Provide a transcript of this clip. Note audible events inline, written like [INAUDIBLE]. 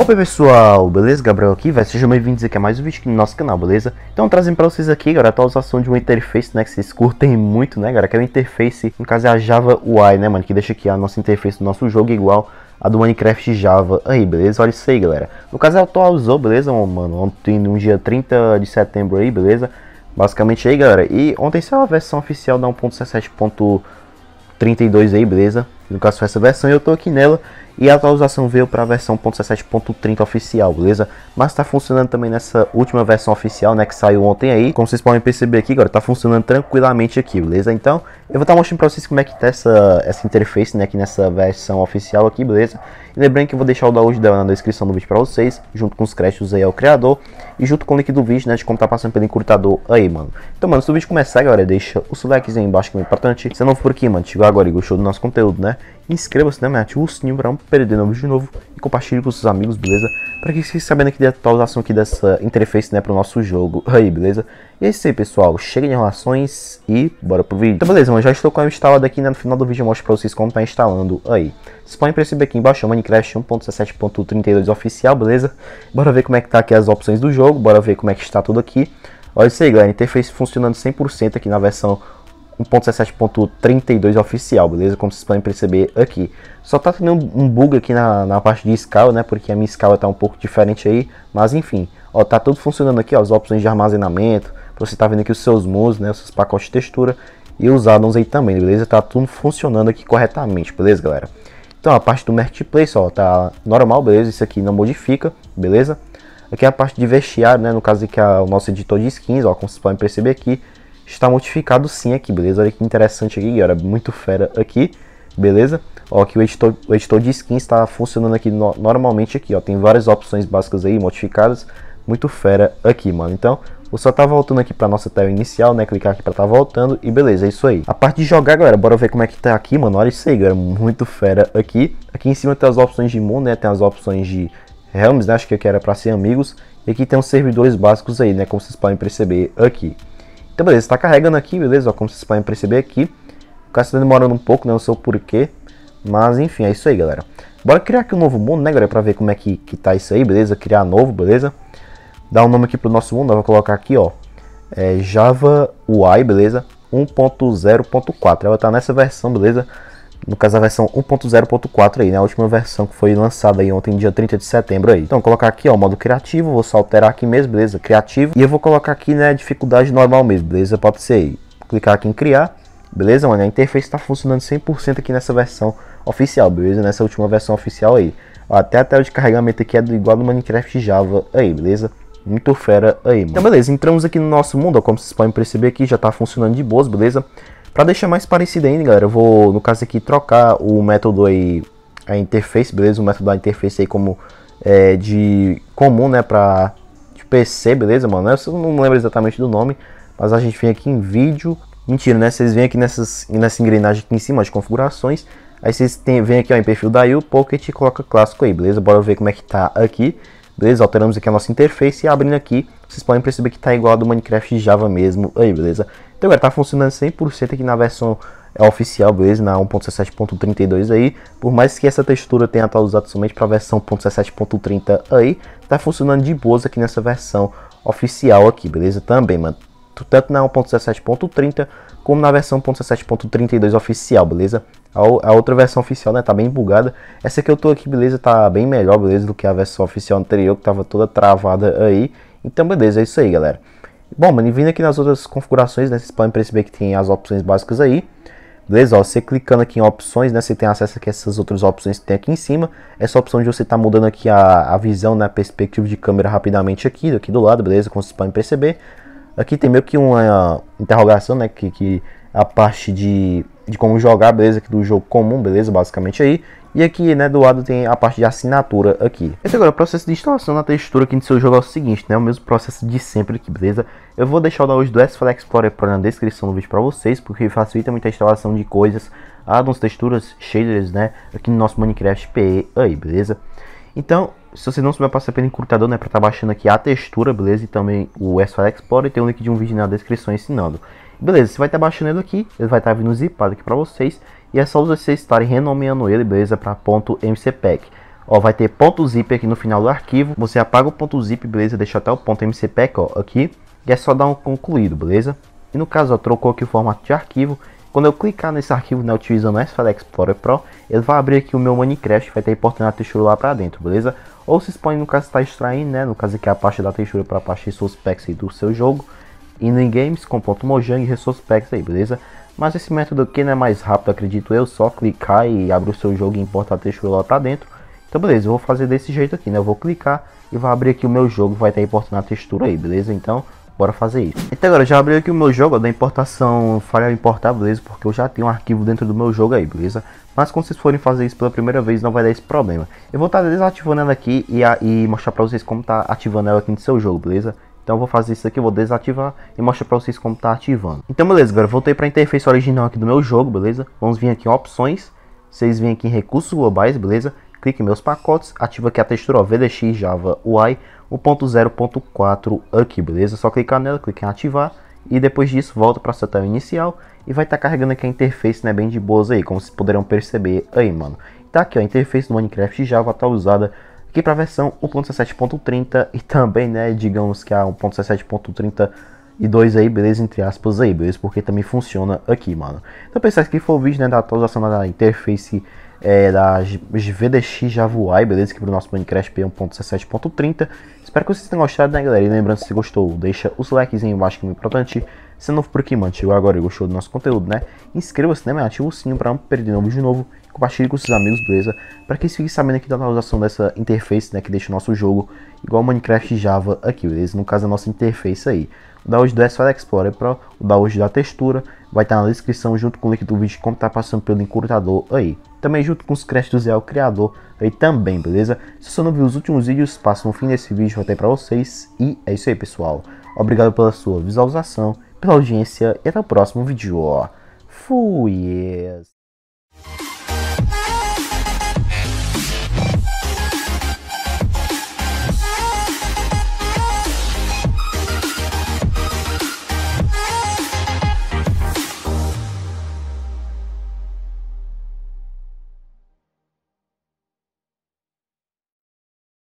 Opa pessoal, beleza? Gabriel aqui, velho. Sejam bem-vindos aqui a mais um vídeo aqui no nosso canal, beleza? Então trazendo pra vocês aqui, galera, a atualização de uma interface, né, que vocês curtem muito, né, galera? Que é uma interface, no caso é a Java UI, né, mano? Que deixa aqui a nossa interface do nosso jogo igual a do Minecraft Java aí, beleza? Olha isso aí, galera. No caso ela atualizou, beleza, mano? Ontem, no dia 30 de setembro aí, beleza? Basicamente aí, galera. E ontem saiu a versão oficial da 1.17.32 aí, beleza? no caso foi essa versão, e eu estou aqui nela, e a atualização veio para a versão 1.17.30 oficial, beleza? Mas está funcionando também nessa última versão oficial, né, que saiu ontem aí, como vocês podem perceber aqui, agora está funcionando tranquilamente aqui, beleza? Então, eu vou estar tá mostrando para vocês como é que tá essa, essa interface, né, aqui nessa versão oficial aqui, beleza? E lembrando que eu vou deixar o download dela na descrição do vídeo para vocês, junto com os créditos aí ao criador, e junto com o link do vídeo, né, de como tá passando pelo encurtador aí, mano. Então, mano, se o vídeo começar, galera, deixa o seu likezinho aí embaixo que é importante. Se não for por aqui, mano, chegou agora e gostou do nosso conteúdo, né? inscreva-se na né, minha, ative o sininho para não perder novos de novo e compartilhe com seus amigos, beleza? Para que vocês sabendo aqui da atualização aqui dessa interface, né, para o nosso jogo [LAUGHS] aí, beleza? E é isso aí, pessoal, chega de relações e bora pro vídeo. Então, beleza, mano, já estou com a instalada aqui, né, no final do vídeo eu mostro para vocês como tá instalando aí. Vocês podem perceber aqui embaixo, é Minecraft 1.17.32 oficial, beleza? Bora ver como é que tá aqui as opções do jogo, bora ver como é que está tudo aqui. Olha isso aí, galera, interface funcionando 100% aqui na versão 1.17.32 oficial, beleza? Como vocês podem perceber aqui. Só tá tendo um bug aqui na, na parte de escala, né? Porque a minha escala tá um pouco diferente aí. Mas enfim, ó, tá tudo funcionando aqui, ó. As opções de armazenamento. Você tá vendo aqui os seus mus, né? Os seus pacotes de textura. E os addons aí também, beleza? Tá tudo funcionando aqui corretamente, beleza, galera? Então, a parte do Marketplace, ó, tá normal, beleza? Isso aqui não modifica, beleza? Aqui é a parte de vestiário, né? No caso aqui é o nosso editor de skins, ó. Como vocês podem perceber aqui está modificado sim aqui, beleza? Olha que interessante aqui, galera, muito fera aqui, beleza? Ó, que o editor, o editor de skins está funcionando aqui no, normalmente aqui, ó. Tem várias opções básicas aí, modificadas, muito fera aqui, mano. Então, Vou só tá voltando aqui pra nossa tela inicial, né? Clicar aqui pra tá voltando e beleza, é isso aí. A parte de jogar, galera, bora ver como é que tá aqui, mano. Olha isso aí, galera, muito fera aqui. Aqui em cima tem as opções de mundo, né? Tem as opções de realms, né? Acho que aqui era pra ser amigos. E aqui tem os servidores básicos aí, né? Como vocês podem perceber aqui. Então beleza, está carregando aqui, beleza? Ó, como vocês podem perceber aqui, o cara está demorando um pouco, né? não sei o porquê. Mas enfim, é isso aí galera. Bora criar aqui um novo mundo, né galera? Pra ver como é que, que tá isso aí, beleza? Criar novo, beleza? Dar um nome aqui pro nosso mundo, eu vou colocar aqui, ó. É Java UI, beleza? 1.0.4, ela tá nessa versão, beleza? no caso a versão 1.0.4 aí, né, a última versão que foi lançada aí ontem, dia 30 de setembro aí. Então, vou colocar aqui, ó, modo criativo, vou só alterar aqui mesmo, beleza, criativo, e eu vou colocar aqui, né, dificuldade normal mesmo, beleza, pode ser aí. clicar aqui em criar, beleza, mano, a interface está funcionando 100% aqui nessa versão oficial, beleza, nessa última versão oficial aí. Ó, até a tela de carregamento aqui é do igual do Minecraft Java aí, beleza. Muito fera aí, mano. Então, beleza, entramos aqui no nosso mundo, ó, como vocês podem perceber aqui, já tá funcionando de boas, beleza? Para deixar mais parecido ainda, galera, eu vou, no caso aqui, trocar o método aí, a interface, beleza? O método da interface aí como é, de comum, né, para PC, beleza, mano? Eu não lembro exatamente do nome, mas a gente vem aqui em vídeo. Mentira, né? Vocês vêm aqui nessas, nessa engrenagem aqui em cima de configurações. Aí vocês vêm aqui ó, em perfil da U Pocket e coloca clássico aí, beleza? Bora ver como é que tá aqui. Beleza? Alteramos aqui a nossa interface e abrindo aqui, vocês podem perceber que tá igual a do Minecraft Java mesmo aí, beleza? Então, galera, tá funcionando 100% aqui na versão é, oficial, beleza? Na 1.17.32 aí. Por mais que essa textura tenha atualizado somente para a versão 1.17.30 aí, tá funcionando de boas aqui nessa versão oficial aqui, beleza? Também, mano. Tanto na 1.17.30 como na versão 1.17.32 oficial, beleza? A, outra versão oficial, né, tá bem bugada. Essa que eu tô aqui, beleza, tá bem melhor, beleza, do que a versão oficial anterior, que tava toda travada aí. Então, beleza, é isso aí, galera. Bom, mano, e vindo aqui nas outras configurações, né, vocês podem perceber que tem as opções básicas aí. Beleza? Ó, você clicando aqui em opções, né, você tem acesso aqui a essas outras opções que tem aqui em cima. Essa opção de você estar tá mudando aqui a, a visão, né, a perspectiva de câmera rapidamente aqui, aqui do lado, beleza? Como vocês podem perceber. Aqui tem meio que uma ah, interrogação, né, que, que a parte de, de como jogar, beleza? Aqui do jogo comum, beleza? Basicamente aí. E aqui, né, do lado tem a parte de assinatura aqui. Esse agora é o processo de instalação da textura aqui no seu jogo é o seguinte, né, o mesmo processo de sempre aqui, beleza? Eu vou deixar o download do s Explorer Pro na descrição do vídeo para vocês, porque facilita muito a instalação de coisas, addons, texturas, shaders, né, aqui no nosso Minecraft PE aí, beleza? Então, se você não souber passar pelo encurtador, né, para estar tá baixando aqui a textura, beleza? E também o S-File Explorer, tem o um link de um vídeo na descrição ensinando. Beleza, você vai estar baixando ele aqui, ele vai estar vindo zipado aqui para vocês. E é só vocês estarem renomeando ele, beleza, para .mcpack. Ó, vai ter .zip aqui no final do arquivo. Você apaga o .zip, beleza, deixa até o .mcpack, ó, aqui. E é só dar um concluído, beleza? E no caso, ó, trocou aqui o formato de arquivo. Quando eu clicar nesse arquivo, né, utilizando o SFL Explorer Pro, ele vai abrir aqui o meu Minecraft, vai estar importando a textura lá para dentro, beleza? Ou se expõe no caso está extraindo, né, no caso aqui é a parte da textura para a parte de aí do seu jogo. Indie Games com ponto Mojang e packs aí, beleza? Mas esse método aqui não é mais rápido, acredito eu, só clicar e abre o seu jogo e a texto lá tá dentro. Então beleza, eu vou fazer desse jeito aqui, né? Eu vou clicar e vai abrir aqui o meu jogo, vai estar importando a textura aí, beleza? Então, bora fazer isso. Então agora, já abri aqui o meu jogo, da importação, falha importar, beleza? Porque eu já tenho um arquivo dentro do meu jogo aí, beleza? Mas quando vocês forem fazer isso pela primeira vez, não vai dar esse problema. Eu vou estar desativando ela aqui e, a, e mostrar pra vocês como tá ativando ela aqui no seu jogo, beleza? Então eu vou fazer isso aqui, vou desativar e mostrar pra vocês como tá ativando. Então beleza, agora voltei pra interface original aqui do meu jogo, beleza? Vamos vir aqui em opções, vocês vêm aqui em recursos globais, beleza? Clique em meus pacotes, ativa aqui a textura ó, VDX Java UI 1.0.4 aqui, beleza? Só clicar nela, clique em ativar e depois disso volta para setão inicial e vai estar tá carregando aqui a interface, né, bem de boas aí, como vocês poderão perceber aí, mano. Tá aqui, ó, a interface do Minecraft Java tá usada aqui para a versão 1.17.30 e também, né, digamos que a 1.17.32 aí, beleza, entre aspas aí, beleza, porque também funciona aqui, mano. Então, pessoal, esse aqui foi o vídeo, né, da atualização da interface é, da VDX Javuai, beleza, que para o nosso Minecraft P1.17.30. Espero que vocês tenham gostado, né, galera, e lembrando, se gostou, deixa os likes embaixo, que é muito importante. Se não for por aqui, mano, chegou agora e gostou do nosso conteúdo, né? Inscreva-se, né, mano? Ativa o sininho pra não perder novo de novo. Compartilhe com seus amigos, beleza? Pra que fiquem sabendo aqui da atualização dessa interface, né? Que deixa o nosso jogo igual Minecraft Java aqui, beleza? No caso, a nossa interface aí. O download do SFL Explorer Pro, o download da textura, vai estar tá na descrição junto com o link do vídeo como tá passando pelo encurtador aí. Também junto com os créditos é o criador aí também, beleza? Se você não viu os últimos vídeos, passa no fim desse vídeo até pra vocês. E é isso aí, pessoal. Obrigado pela sua visualização pela audiência e até o próximo vídeo. Fui!